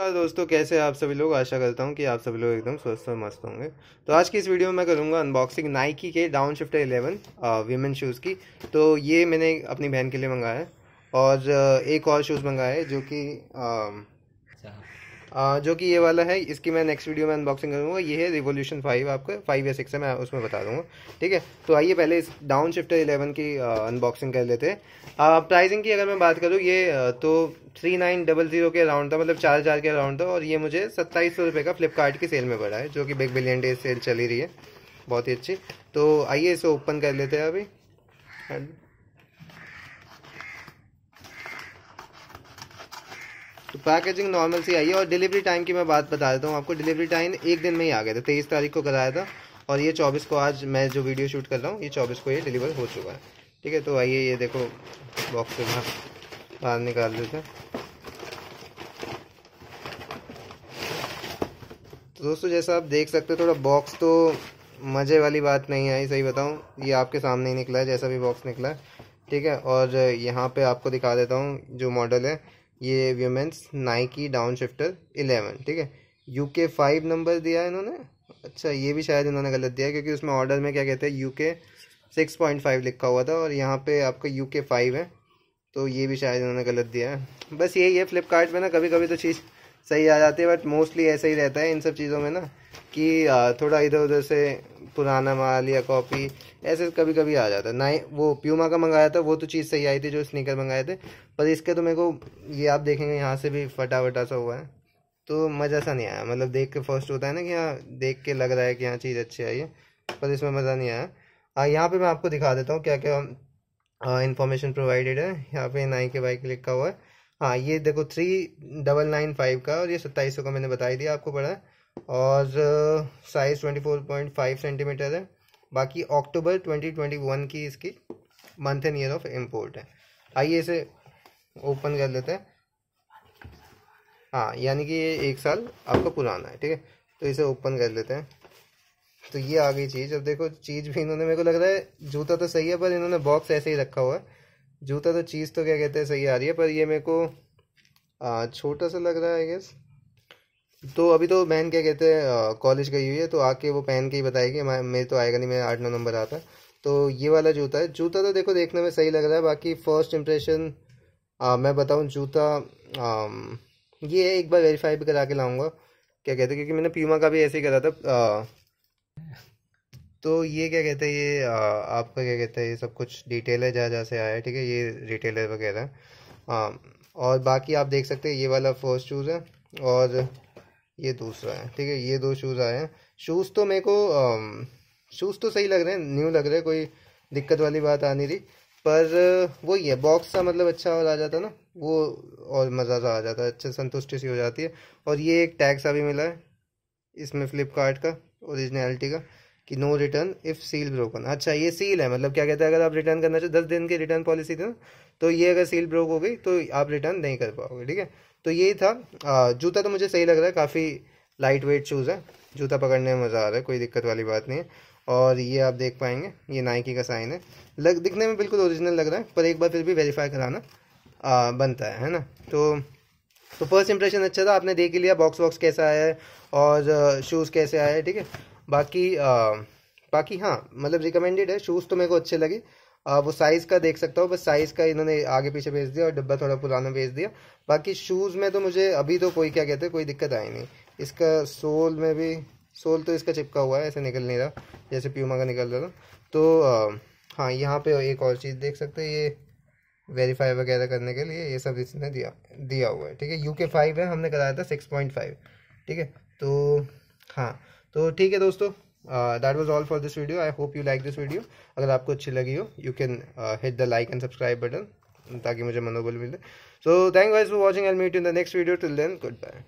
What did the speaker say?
नमस्कार दोस्तों कैसे आप सभी लोग आशा करता हूँ कि आप सभी लोग एकदम स्वस्थ और मस्त होंगे तो आज की इस वीडियो में मैं करूँगा अनबॉक्सिंग नाइकी के down shift eleven women shoes की तो ये मैंने अपनी बहन के लिए मंगाया है और uh, एक और शूज़ मंगाया है जो कि um, अच्छा। जो कि ये वाला है इसकी मैं नेक्स्ट वीडियो में अनबॉक्सिंग करूँगा ये है रिवोल्यूशन फाइव आपको फाइव या सिक्स है मैं उसमें बता दूँगा ठीक है तो आइए पहले इस डाउन शिफ्टर इलेवन की अनबॉक्सिंग कर लेते हैं प्राइसिंग की अगर मैं बात करूँ ये तो थ्री नाइन डबल जीरो के अराउंड था मतलब चार हज़ार के अराउंड था और ये मुझे सत्ताईस सौ रुपये का फ्लिपकार्ट की सेल में पड़ा है जो कि बिग बिलियन डेज सेल चली रही है बहुत ही अच्छी तो आइए इसे ओपन कर लेते हैं अभी तो पैकेजिंग नॉर्मल सी आई है और डिलीवरी टाइम की मैं बात बता देता हूँ आपको डिलीवरी टाइम एक दिन में ही आ गया था तेईस तारीख को कराया था और ये चौबीस को आज मैं जो वीडियो शूट कर रहा हूँ ये चौबीस को ये डिलीवर हो चुका है ठीक है तो आइए ये देखो बॉक्स से बाहर बाहर निकाल देते हैं तो दोस्तों जैसा आप देख सकते हो थोड़ा बॉक्स तो मज़े वाली बात नहीं आई सही बताऊँ ये आपके सामने ही निकला है जैसा भी बॉक्स निकला है ठीक है और यहाँ पे आपको दिखा देता हूँ जो मॉडल है ये women's Nike Downshifter eleven ठीक है यू के फाइव नंबर दिया है इन्होंने अच्छा ये भी शायद इन्होंने गलत दिया क्योंकि उसमें ऑर्डर में क्या कहते हैं यू के सिक्स पॉइंट फाइव लिखा हुआ था और यहाँ पे आपका यू के फाइव है तो ये भी शायद इन्होंने गलत दिया है बस यही है फ्लिपकार्ट में ना कभी कभी तो चीज़ सही आ जाती है बट मोस्टली ऐसा ही रहता है इन सब चीज़ों में ना कि थोड़ा इधर उधर से पुराना माल या कॉपी ऐसे कभी कभी आ जाता है ना वो प्यूमा का मंगाया था वो तो चीज़ सही आई थी जो स्नीकर मंगाए थे पर इसके तो मेरे को ये आप देखेंगे यहाँ से भी फटा वटा सा हुआ है तो मज़ा सा नहीं आया मतलब देख के फर्स्ट होता है ना कि यहाँ देख के लग रहा है कि यहाँ चीज़ अच्छी आई है पर इसमें मज़ा नहीं आया यहाँ पर मैं आपको दिखा देता हूँ क्या क्या इन्फॉर्मेशन प्रोवाइडेड है यहाँ पर नाई के बाइक लिखा हुआ है हाँ ये देखो थ्री डबल नाइन फाइव का और ये सत्ताईस सौ का मैंने बताई दिया आपको पड़ा है और size twenty four point five centimetre है बाकी अक्टूबर ट्वेंटी ट्वेंटी वन की इसकी month and year of import है आइए इसे ओपन कर लेते हैं हाँ यानी कि ये एक साल आपका पुराना है ठीक है तो इसे ओपन कर लेते हैं तो ये आ गई चीज़ अब देखो चीज़ भी इन्होंने मेरे को लग रहा है जूता तो सही है पर इन्होंने बॉक्स ऐसे ही रखा हुआ है जूता तो चीज़ तो क्या कहते हैं सही आ रही है पर ये मेरे को छोटा सा लग रहा है आई गेस तो अभी तो बहन क्या कहते हैं कॉलेज गई हुई है तो आके वो पहन के ही बताएगी मेरे तो आएगा नहीं मेरा आठ नौ नंबर आता तो ये वाला जूता है जूता तो देखो देखने में सही लग रहा है बाकी फर्स्ट इम्प्रेशन मैं बताऊँ जूता आ, ये एक बार वेरीफाई भी करा के लाऊँगा क्या कहते हैं क्योंकि मैंने प्यूमा का भी ऐसे ही करा था आ, तो ये क्या कहते हैं ये आ, आपका क्या कहते हैं ये सब कुछ डिटेल है जहाँ जहाँ से आया है ठीक है ये रिटेलर वगैरह और बाकी आप देख सकते हैं ये वाला फर्स्ट शूज़ है और ये दूसरा है ठीक है ये दो शूज़ आए हैं शूज़ तो मेरे को शूज़ तो सही लग रहे हैं न्यू लग रहे हैं कोई दिक्कत वाली बात आ नहीं रही पर वो ये बॉक्स का मतलब अच्छा और आ जाता ना वो और मज़ा सा आ जाता है अच्छा संतुष्टि सी हो जाती है और ये एक टैग सा भी मिला है इसमें फ्लिपकार्ट का ओरिजिनलिटी का कि no return if seal broken अच्छा ये सील है मतलब क्या कहता है अगर आप रिटर्न करना चाहते दस दिन की रिटर्न पॉलिसी थी तो ये अगर सील ब्रोक हो गई तो आप रिटर्न नहीं कर पाओगे ठीक है तो यही था जूता तो मुझे सही लग रहा है काफ़ी लाइट वेट शूज़ है जूता पकड़ने में मज़ा आ रहा है कोई दिक्कत वाली बात नहीं है और ये आप देख पाएंगे ये नाइकी का साइन है लग दिखने में बिल्कुल ओरिजिनल लग रहा है पर एक बार फिर भी वेरीफाई कराना आ, बनता है है ना तो तो फर्स्ट इंप्रेशन अच्छा था आपने देख ही लिया बॉक्स वॉक्स कैसा आया है और शूज़ कैसे आया है ठीक है बाकी आ, बाकी हाँ मतलब रिकमेंडेड है शूज़ तो मेरे को अच्छे लगे आ, वो साइज़ का देख सकता हूँ बस साइज़ का इन्होंने आगे पीछे भेज दिया और डब्बा थोड़ा पुराना भेज दिया बाकी शूज़ में तो मुझे अभी तो कोई क्या कहते हैं कोई दिक्कत आई नहीं इसका सोल में भी सोल तो इसका चिपका हुआ है ऐसे निकल नहीं रहा जैसे प्यूमा का निकल रहा था तो आ, हाँ यहाँ पर एक और चीज़ देख सकते हैं ये वेरीफाई वगैरह करने के लिए ये सब इसने दिया दिया हुआ है ठीक है यू के फाइव है हमने कराया था सिक्स पॉइंट फाइव ठीक है तो हाँ तो ठीक है दोस्तों that was all for this video I hope you like this video अगर आपको अच्छी लगी हो you can hit the like and subscribe button ताकि मुझे मनोबल मिले so thanks for watching and meet in the next video till then good bye